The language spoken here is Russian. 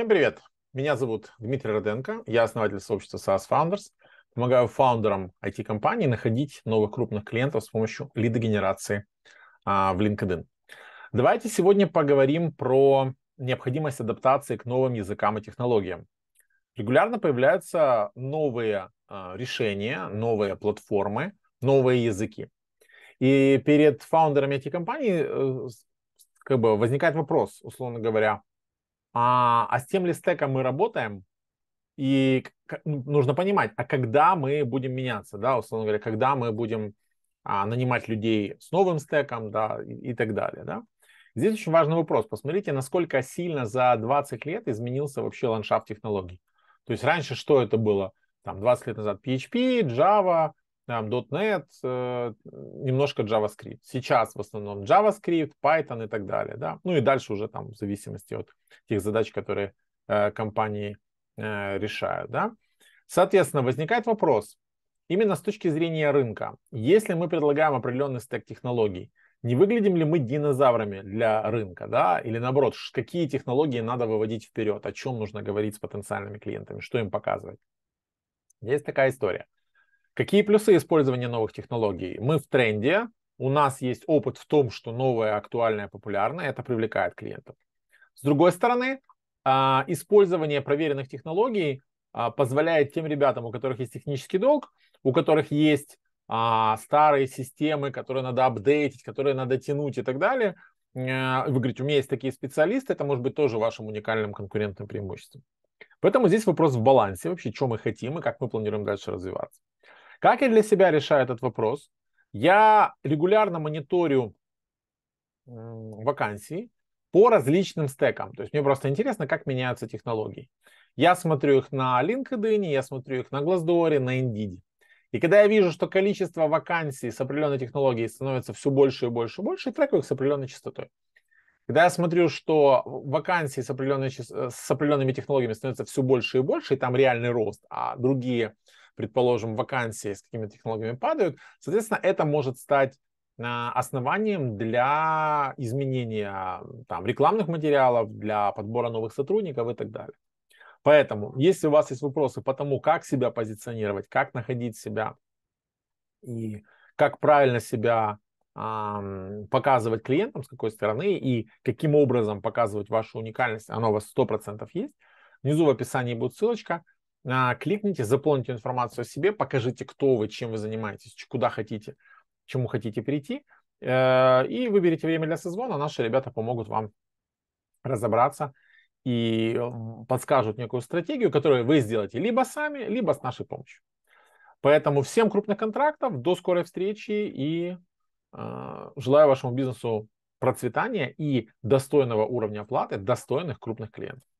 Всем привет! Меня зовут Дмитрий Роденко, я основатель сообщества SaaS Founders. Помогаю фаундерам IT-компаний находить новых крупных клиентов с помощью лидогенерации а, в LinkedIn. Давайте сегодня поговорим про необходимость адаптации к новым языкам и технологиям. Регулярно появляются новые а, решения, новые платформы, новые языки. И перед фаундерами этих компаний э, как бы возникает вопрос, условно говоря, а, а с тем ли стеком мы работаем? И ну, нужно понимать, а когда мы будем меняться, да, условно говоря, когда мы будем а, нанимать людей с новым стеком, да, и, и так далее, да. Здесь очень важный вопрос. Посмотрите, насколько сильно за 20 лет изменился вообще ландшафт технологий. То есть раньше что это было? Там 20 лет назад PHP, Java, там .NET, э, немножко JavaScript. Сейчас в основном JavaScript, Python и так далее, да. Ну и дальше уже там в зависимости от тех задач, которые э, компании э, решают, да. Соответственно, возникает вопрос, именно с точки зрения рынка, если мы предлагаем определенный стек технологий, не выглядим ли мы динозаврами для рынка, да, или наоборот, какие технологии надо выводить вперед, о чем нужно говорить с потенциальными клиентами, что им показывать. Есть такая история. Какие плюсы использования новых технологий? Мы в тренде, у нас есть опыт в том, что новое, актуальное, популярное, это привлекает клиентов. С другой стороны, а, использование проверенных технологий а, позволяет тем ребятам, у которых есть технический долг, у которых есть а, старые системы, которые надо апдейтить, которые надо тянуть и так далее, э, вы говорите, у меня есть такие специалисты, это может быть тоже вашим уникальным конкурентным преимуществом. Поэтому здесь вопрос в балансе вообще, что мы хотим и как мы планируем дальше развиваться. Как я для себя решаю этот вопрос? Я регулярно мониторю вакансии по различным стекам. То есть мне просто интересно, как меняются технологии. Я смотрю их на LinkedIn, я смотрю их на Glassdoor, на Indeed. И когда я вижу, что количество вакансий с определенной технологией становится все больше и больше и больше, и треку их с определенной частотой. Когда я смотрю, что вакансии с, с определенными технологиями становятся все больше и больше, и там реальный рост, а другие предположим, вакансии с какими-то технологиями падают, соответственно, это может стать а, основанием для изменения там, рекламных материалов, для подбора новых сотрудников и так далее. Поэтому, если у вас есть вопросы по тому, как себя позиционировать, как находить себя и как правильно себя э, показывать клиентам, с какой стороны и каким образом показывать вашу уникальность, она у вас 100% есть, внизу в описании будет ссылочка – а, кликните, заполните информацию о себе, покажите, кто вы, чем вы занимаетесь, куда хотите, чему хотите прийти, э, и выберите время для созвона. Наши ребята помогут вам разобраться и э, подскажут некую стратегию, которую вы сделаете либо сами, либо с нашей помощью. Поэтому всем крупных контрактов, до скорой встречи и э, желаю вашему бизнесу процветания и достойного уровня оплаты, достойных крупных клиентов.